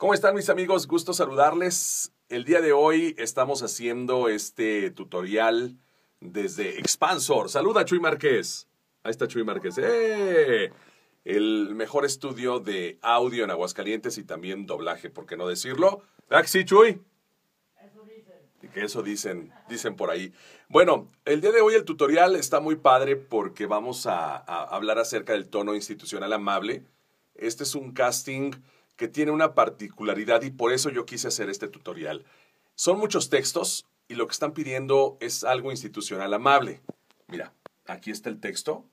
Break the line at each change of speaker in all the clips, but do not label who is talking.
¿Cómo están mis amigos? Gusto saludarles. El día de hoy estamos haciendo este tutorial desde Expansor. Saluda a Chuy Márquez. Ahí está Chuy Márquez. ¡Eh! El mejor estudio de audio en Aguascalientes y también doblaje, ¿por qué no decirlo? ¿Verdad ¿Ah, sí, Chuy? Eso dicen. Que eso dicen, dicen por ahí. Bueno, el día de hoy el tutorial está muy padre porque vamos a hablar acerca del tono institucional amable. Este es un casting que tiene una particularidad y por eso yo quise hacer este tutorial. Son muchos textos y lo que están pidiendo es algo institucional amable. Mira, aquí está el texto.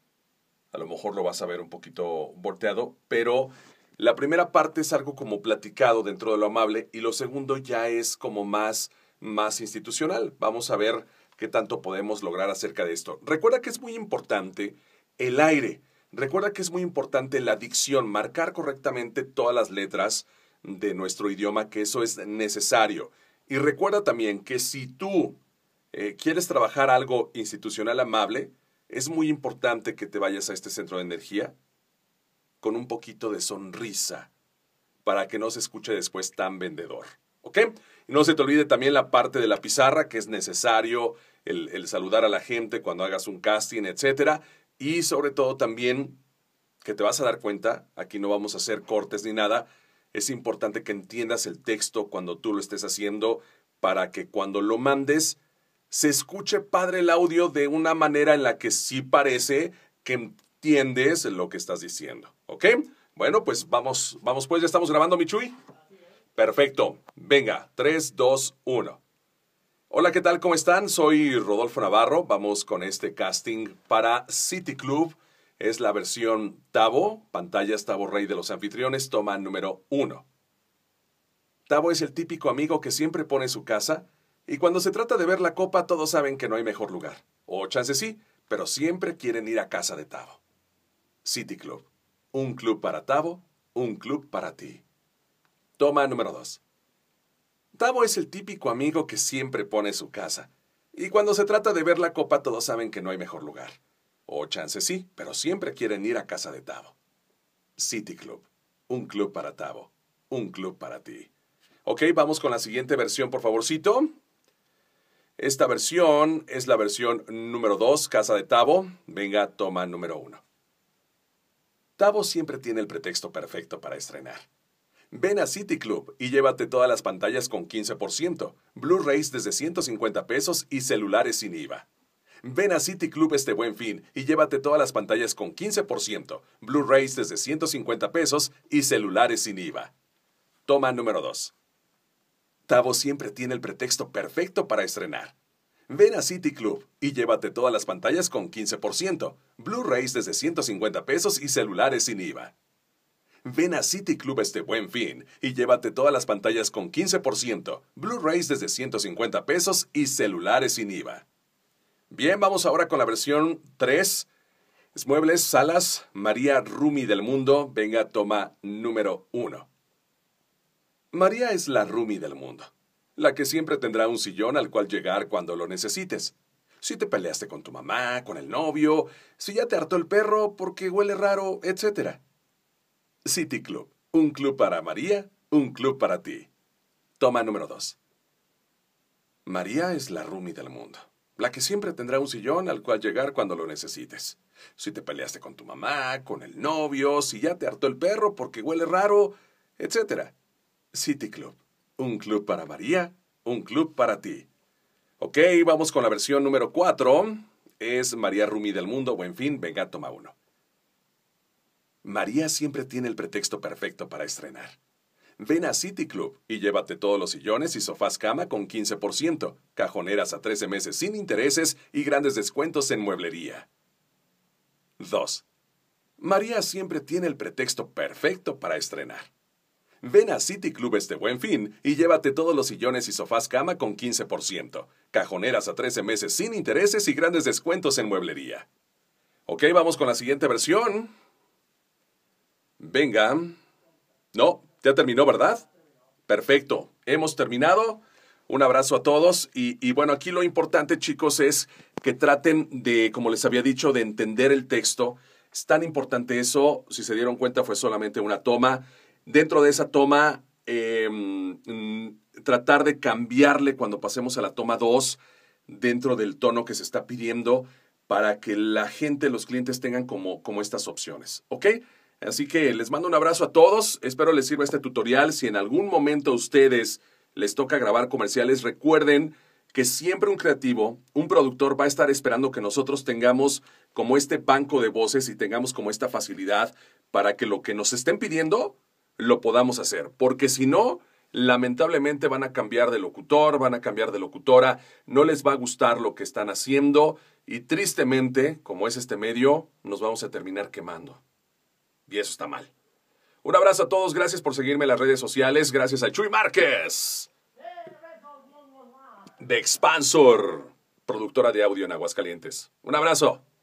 A lo mejor lo vas a ver un poquito volteado, pero la primera parte es algo como platicado dentro de lo amable y lo segundo ya es como más, más institucional. Vamos a ver qué tanto podemos lograr acerca de esto. Recuerda que es muy importante el aire. Recuerda que es muy importante la dicción, marcar correctamente todas las letras de nuestro idioma, que eso es necesario. Y recuerda también que si tú eh, quieres trabajar algo institucional amable, es muy importante que te vayas a este centro de energía con un poquito de sonrisa para que no se escuche después tan vendedor. ¿Ok? No se te olvide también la parte de la pizarra, que es necesario el, el, saludar a la gente cuando hagas un casting, etcétera. Y sobre todo también, que te vas a dar cuenta, aquí no vamos a hacer cortes ni nada, es importante que entiendas el texto cuando tú lo estés haciendo para que cuando lo mandes se escuche padre el audio de una manera en la que sí parece que entiendes lo que estás diciendo. ¿Ok? Bueno, pues vamos, vamos pues, ya estamos grabando, Michui. Perfecto. Venga, 3, 2, 1. Hola, ¿qué tal? ¿Cómo están? Soy Rodolfo Navarro. Vamos con este casting para City Club. Es la versión Tavo, pantallas Tavo Rey de los anfitriones, toma número uno. Tavo es el típico amigo que siempre pone su casa y cuando se trata de ver la copa todos saben que no hay mejor lugar. O chance sí, pero siempre quieren ir a casa de Tavo. City Club. Un club para Tavo, un club para ti. Toma número 2. Tavo es el típico amigo que siempre pone su casa. Y cuando se trata de ver la copa, todos saben que no hay mejor lugar. O chance sí, pero siempre quieren ir a casa de Tavo. City Club. Un club para Tavo. Un club para ti. Ok, vamos con la siguiente versión, por favorcito. Esta versión es la versión número 2, Casa de Tavo. Venga, toma número 1. Tavo siempre tiene el pretexto perfecto para estrenar. Ven a City Club y llévate todas las pantallas con 15%, Blu-rays desde 150 pesos y celulares sin IVA. Ven a City Club este buen fin y llévate todas las pantallas con 15%, Blu-rays desde 150 pesos y celulares sin IVA. Toma número 2. Tavo siempre tiene el pretexto perfecto para estrenar. Ven a City Club y llévate todas las pantallas con 15%, Blu-rays desde 150 pesos y celulares sin IVA. Ven a City Club este buen fin y llévate todas las pantallas con 15%, Blu-rays desde 150 pesos y celulares sin IVA. Bien, vamos ahora con la versión 3. Muebles, salas, María Rumi del mundo, venga toma número 1. María es la Rumi del mundo, la que siempre tendrá un sillón al cual llegar cuando lo necesites. Si te peleaste con tu mamá, con el novio, si ya te hartó el perro porque huele raro, etcétera. City Club, un club para María, un club para ti. Toma número 2. María es la Rumi del mundo, la que siempre tendrá un sillón al cual llegar cuando lo necesites. Si te peleaste con tu mamá, con el novio, si ya te hartó el perro porque huele raro, etc. City Club, un club para María, un club para ti. Ok, vamos con la versión número 4. Es María Rumi del mundo, buen fin, venga, toma uno. María siempre tiene el pretexto perfecto para estrenar. Ven a City Club y llévate todos los sillones y sofás cama con 15%, cajoneras a 13 meses sin intereses y grandes descuentos en mueblería. 2. María siempre tiene el pretexto perfecto para estrenar. Ven a City Club este buen fin y llévate todos los sillones y sofás cama con 15%, cajoneras a 13 meses sin intereses y grandes descuentos en mueblería. Ok, vamos con la siguiente versión. Venga. No, ya terminó, ¿verdad? Perfecto. Hemos terminado. Un abrazo a todos. Y, bueno, aquí lo importante, chicos, es que traten de, como les había dicho, de entender el texto. Es tan importante eso. Si se dieron cuenta, fue solamente una toma. Dentro de esa toma, em, mm, tratar de cambiarle cuando pasemos a la toma 2, dentro del tono que se está pidiendo, para que la gente, los clientes tengan como, como estas opciones. ¿Ok? Así que les mando un abrazo a todos, espero les sirva este tutorial. Si en algún momento a ustedes les toca grabar comerciales, recuerden que siempre un creativo, un productor va a estar esperando que nosotros tengamos como este banco de voces y tengamos como esta facilidad para que lo que nos estén pidiendo lo podamos hacer. Porque si no, lamentablemente van a cambiar de locutor, van a cambiar de locutora, no les va a gustar lo que están haciendo y tristemente, como es este medio, nos vamos a terminar quemando. Y eso está mal. Un abrazo a todos, gracias por seguirme en las redes sociales, gracias a Chuy Márquez de Expansor, productora de audio en Aguascalientes. Un abrazo.